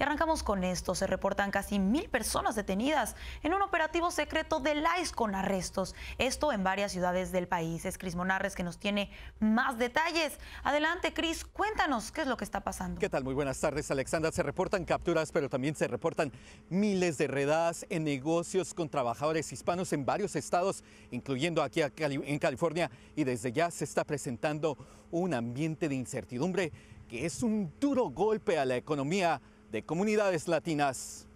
Y arrancamos con esto. Se reportan casi mil personas detenidas en un operativo secreto de lais con arrestos. Esto en varias ciudades del país. Es Cris Monarres que nos tiene más detalles. Adelante, Cris, cuéntanos qué es lo que está pasando. ¿Qué tal? Muy buenas tardes, Alexandra. Se reportan capturas, pero también se reportan miles de redadas en negocios con trabajadores hispanos en varios estados, incluyendo aquí en California. Y desde ya se está presentando un ambiente de incertidumbre que es un duro golpe a la economía de comunidades latinas.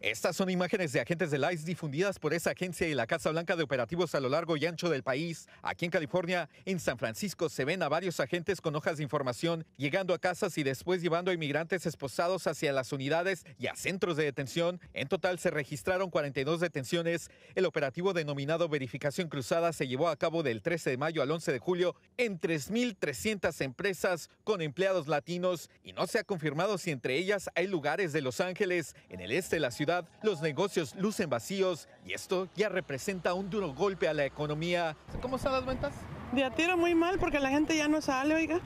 Estas son imágenes de agentes de ICE difundidas por esa agencia y la Casa Blanca de operativos a lo largo y ancho del país. Aquí en California, en San Francisco, se ven a varios agentes con hojas de información llegando a casas y después llevando a inmigrantes esposados hacia las unidades y a centros de detención. En total se registraron 42 detenciones. El operativo denominado Verificación Cruzada se llevó a cabo del 13 de mayo al 11 de julio en 3.300 empresas con empleados latinos y no se ha confirmado si entre ellas hay lugares de Los Ángeles, en el este de la ciudad los negocios lucen vacíos y esto ya representa un duro golpe a la economía. ¿Cómo están las ventas? De a tiro muy mal porque la gente ya no sale, oiga.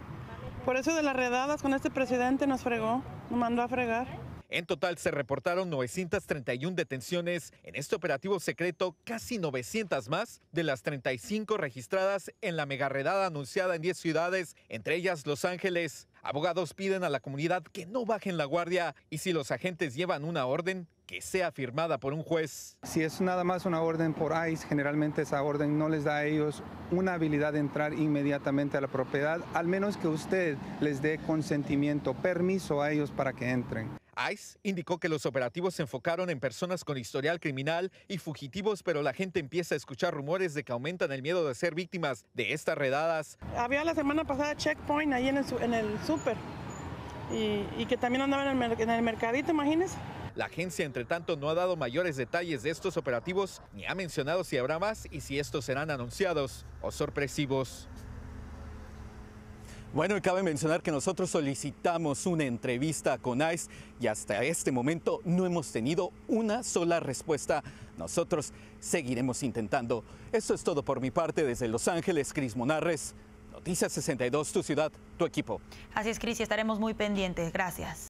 Por eso de las redadas con este presidente nos fregó, nos mandó a fregar. En total se reportaron 931 detenciones en este operativo secreto, casi 900 más de las 35 registradas en la redada anunciada en 10 ciudades, entre ellas Los Ángeles. Abogados piden a la comunidad que no bajen la guardia y si los agentes llevan una orden, que sea firmada por un juez. Si es nada más una orden por ICE, generalmente esa orden no les da a ellos una habilidad de entrar inmediatamente a la propiedad, al menos que usted les dé consentimiento, permiso a ellos para que entren. ICE indicó que los operativos se enfocaron en personas con historial criminal y fugitivos, pero la gente empieza a escuchar rumores de que aumentan el miedo de ser víctimas de estas redadas. Había la semana pasada checkpoint ahí en el, súper y, que también andaban en el, mercadito, imagínense. La agencia, entre tanto, no ha dado mayores detalles de estos operativos ni ha mencionado si habrá más y si estos serán anunciados o oh, sorpresivos. Bueno, y cabe mencionar que nosotros solicitamos una entrevista con ICE y hasta este momento no hemos tenido una sola respuesta. Nosotros seguiremos intentando. Eso es todo por mi parte desde Los Ángeles, Cris Monarres, Noticias 62, tu ciudad, tu equipo. Así es, Cris, y estaremos muy pendientes. Gracias.